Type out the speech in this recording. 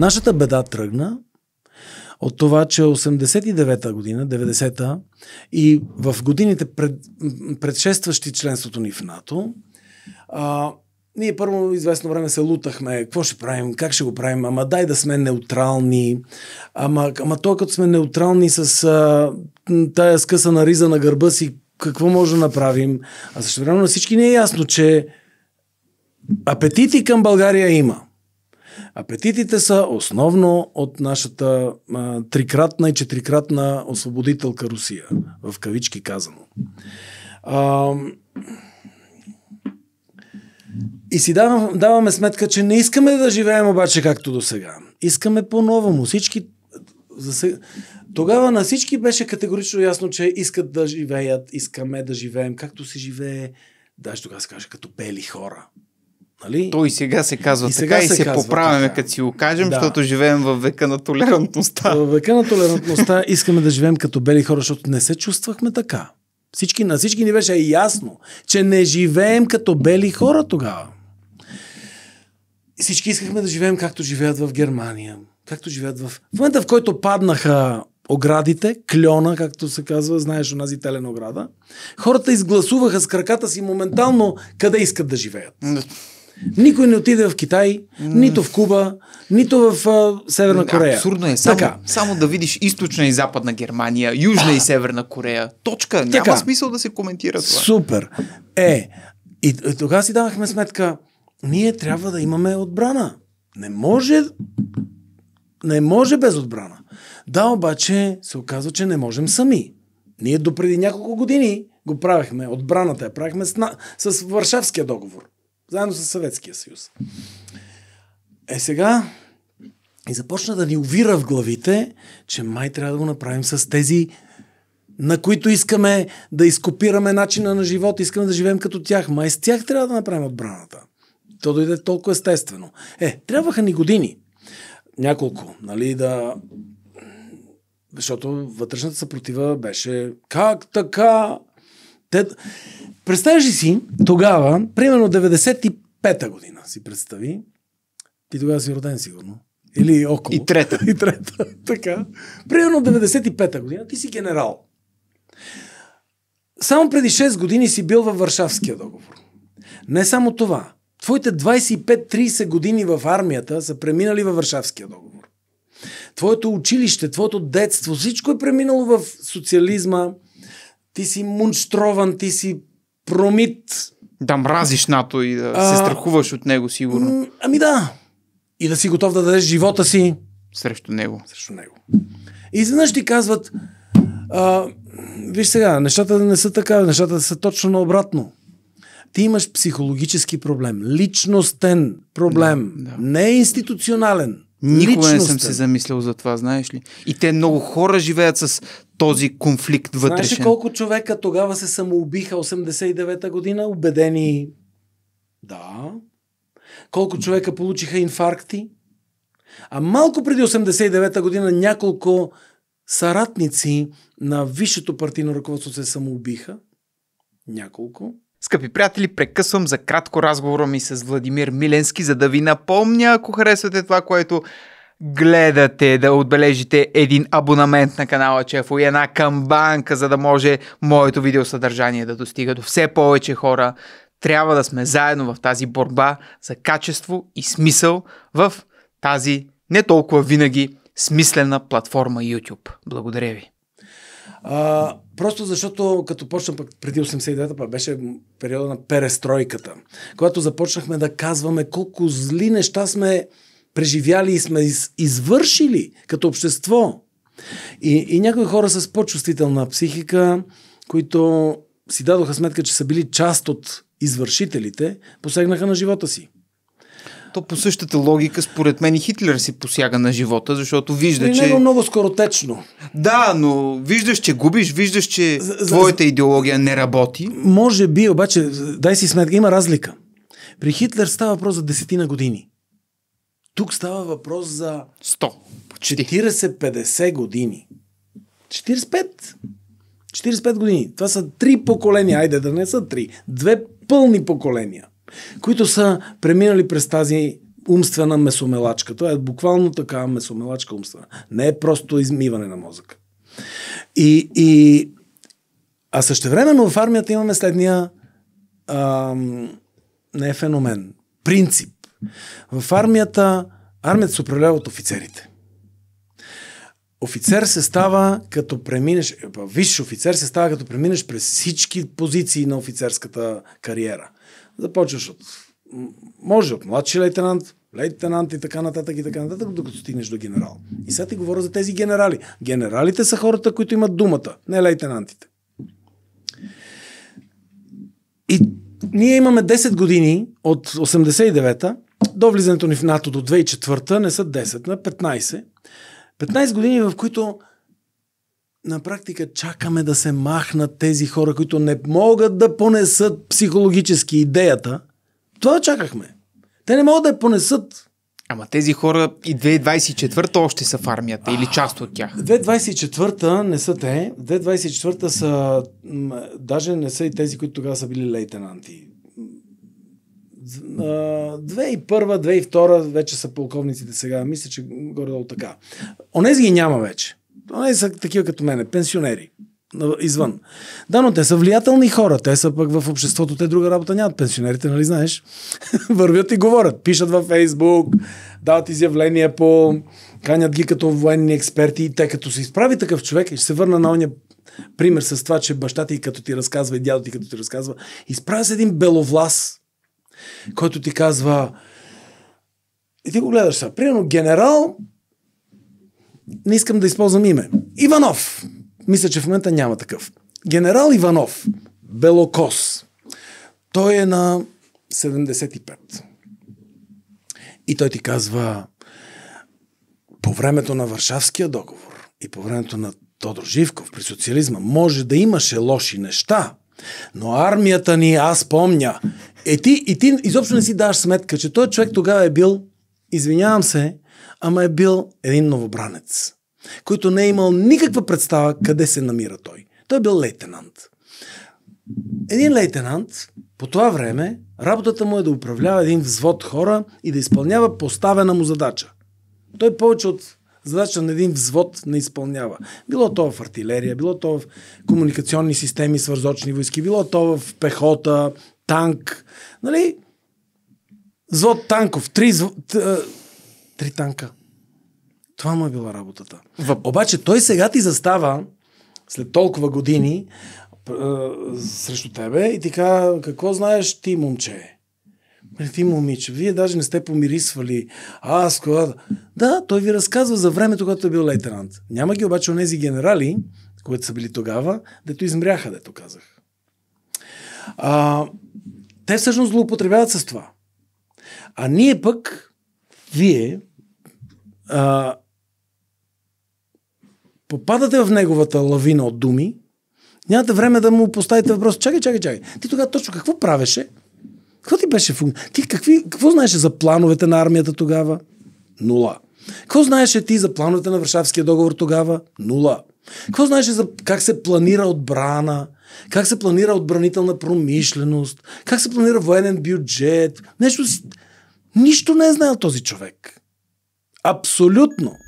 Нашата беда тръгна от това, че 89-та година, 90-та и в годините пред, предшестващи членството ни в НАТО, а, ние първо известно време се лутахме, какво ще правим, как ще го правим, ама дай да сме неутрални, ама, ама то като сме неутрални с а, тая скъсана риза на гърба си, какво може да направим? А също време на всички не е ясно, че апетити към България има. Апетитите са основно от нашата а, трикратна и четирикратна освободителка Русия, в кавички казано. А, и си давам, даваме сметка, че не искаме да живеем обаче както до сега. Искаме по-новому. Всички. За Тогава на всички беше категорично ясно, че искат да живеят, искаме да живеем както се живее. Даже тогава се каже като бели хора. Нали? Той сега се казва и сега така се и се казва поправяме, така. като си го кажем, да. защото живеем във века на толерантността. Във века на толерантността искаме да живеем като бели хора, защото не се чувствахме така. Всички, на всички ни беше ясно, че не живеем като бели хора тогава. И всички искахме да живеем както живеят в Германия, както живеят в... В момента, в който паднаха оградите, клена, както се казва, знаеш онази телен ограда, хората изгласуваха с краката си моментално къде искат да живеят. Никой не отиде в Китай, нито в Куба, нито в а, Северна Корея. Абсурдно е. Само, така. само да видиш източна и западна Германия, южна и северна Корея. Точка. Няма така. смисъл да се коментира това. Супер. Е, и, и тогава си давахме сметка, ние трябва да имаме отбрана. Не може, не може без отбрана. Да, обаче се оказва, че не можем сами. Ние допреди няколко години го правихме, отбраната я правихме с, с Варшавския договор заедно с Съветския съюз. Е сега и започна да ни увира в главите, че май трябва да го направим с тези на които искаме да изкопираме начина на живот, искаме да живеем като тях. Май с тях трябва да направим отбраната. То дойде толкова естествено. Е, трябваха ни години. Няколко, нали, да... Защото вътрешната съпротива беше как така те... Представяш ли си тогава, примерно 95-та година си представи, ти тогава си роден сигурно. Или около. И трета. И трета. Така. Примерно 95-та година ти си генерал. Само преди 6 години си бил във Варшавския договор. Не само това. Твоите 25-30 години в армията са преминали във Варшавския договор. Твоето училище, твоето детство, всичко е преминало в социализма, ти си мунстрован, ти си промит. Да мразиш НАТО и да а, се страхуваш от него, сигурно. Ами да. И да си готов да дадеш живота си. Срещу него. Срещу него. И изведнъж ти казват, а, виж сега, нещата не са така, нещата са точно наобратно. Ти имаш психологически проблем, личностен проблем, да, да. не институционален. Никога Личността. не съм се замислял за това, знаеш ли? И те много хора живеят с този конфликт вътрешен. Знаеш ли колко човека тогава се самоубиха 89-та година, убедени да. Колко човека получиха инфаркти? А малко преди 89-та година няколко съратници на висшето партийно ръководство се самоубиха. Няколко. Скъпи приятели, прекъсвам за кратко разговора ми с Владимир Миленски, за да ви напомня, ако харесвате това, което гледате, да отбележите един абонамент на канала Чефо и една камбанка, за да може моето видеосъдържание да достига до все повече хора. Трябва да сме заедно в тази борба за качество и смисъл в тази не толкова винаги смислена платформа YouTube. Благодаря ви. А, Просто защото като почна пък преди 89-та, пък беше периода на перестройката, когато започнахме да казваме колко зли неща сме преживяли и сме из, извършили като общество. И, и някои хора с по-чувствителна психика, които си дадоха сметка, че са били част от извършителите, посегнаха на живота си. То по същата логика, според мен, и Хитлер си посяга на живота, защото вижда, При че... Него много скоротечно. Да, но виждаш, че губиш, виждаш, че за, твоята идеология не работи. Може би, обаче, дай си сметка, има разлика. При Хитлер става въпрос за десетина години. Тук става въпрос за... 100. 40-50 години. 45. 45 години. Това са три поколения. Айде да не са три. Две пълни поколения които са преминали през тази умствена месомелачка. Това е буквално така месомелачка умствена. Не е просто измиване на мозъка. И, и... А същевременно в армията имаме следния ам, не е феномен, принцип. В армията, армията се управлява от офицерите. Офицер се става като преминеш, висш офицер се става като преминеш през всички позиции на офицерската кариера. Започваш от... Може от младши лейтенант, лейтенант и така нататък и така нататък, докато стигнеш до генерал. И сега ти говоря за тези генерали. Генералите са хората, които имат думата, не лейтенантите. И ние имаме 10 години от 89-та до влизането ни в НАТО до 2004-та, не са 10, на 15. 15 години, в които на практика чакаме да се махнат тези хора, които не могат да понесат психологически идеята. Това чакахме. Те не могат да я понесат. Ама тези хора и 2024-та още са в армията а, или част от тях. 2024-та не са те. 2024-та са... М- даже не са и тези, които тогава са били лейтенанти. 2001-2002 вече са полковниците сега. Мисля, че горе-долу така. Онези ги няма вече не са такива като мене, пенсионери. Извън. Да, но те са влиятелни хора. Те са пък в обществото, те друга работа нямат. Пенсионерите, нали знаеш? Вървят и говорят. Пишат във Фейсбук, дават изявления по... Канят ги като военни експерти и те като се изправи такъв човек, и ще се върна на оня пример с това, че баща ти като ти разказва и дядо ти като ти разказва, изправя се един беловлас, който ти казва, и ти го гледаш сега. Примерно генерал не искам да използвам име. Иванов. Мисля, че в момента няма такъв. Генерал Иванов, Белокос, той е на 75. И той ти казва, по времето на Варшавския договор и по времето на Тодор Живков при социализма може да имаше лоши неща, но армията ни, аз помня, е ти, и ти изобщо не си даш сметка, че той човек тогава е бил, извинявам се, ама е бил един новобранец, който не е имал никаква представа къде се намира той. Той е бил лейтенант. Един лейтенант по това време работата му е да управлява един взвод хора и да изпълнява поставена му задача. Той повече от задача на един взвод не изпълнява. Било то в артилерия, било то в комуникационни системи, свързочни войски, било то в пехота, танк. Нали? Взвод танков, три, три танка. Това му е била работата. Въп... Обаче той сега ти застава след толкова години срещу тебе и ти казва, какво знаеш ти, момче? Ами, ти, момиче, вие даже не сте помирисвали. Аз, кога... Да, той ви разказва за времето, когато е бил лейтенант. Няма ги обаче онези генерали, които са били тогава, дето измряха, дето казах. А, те всъщност злоупотребяват с това. А ние пък, вие, а, попадате в неговата лавина от думи, нямате време да му поставите въпрос. Чакай, чакай, чакай. Ти тогава точно какво правеше? Какво ти беше функция? Ти какви, какво знаеше за плановете на армията тогава? Нула. Какво знаеше ти за плановете на Варшавския договор тогава? Нула. Какво знаеше за как се планира отбрана? Как се планира отбранителна промишленост? Как се планира военен бюджет? Нещо си... Нищо не е знаел този човек. абсолютно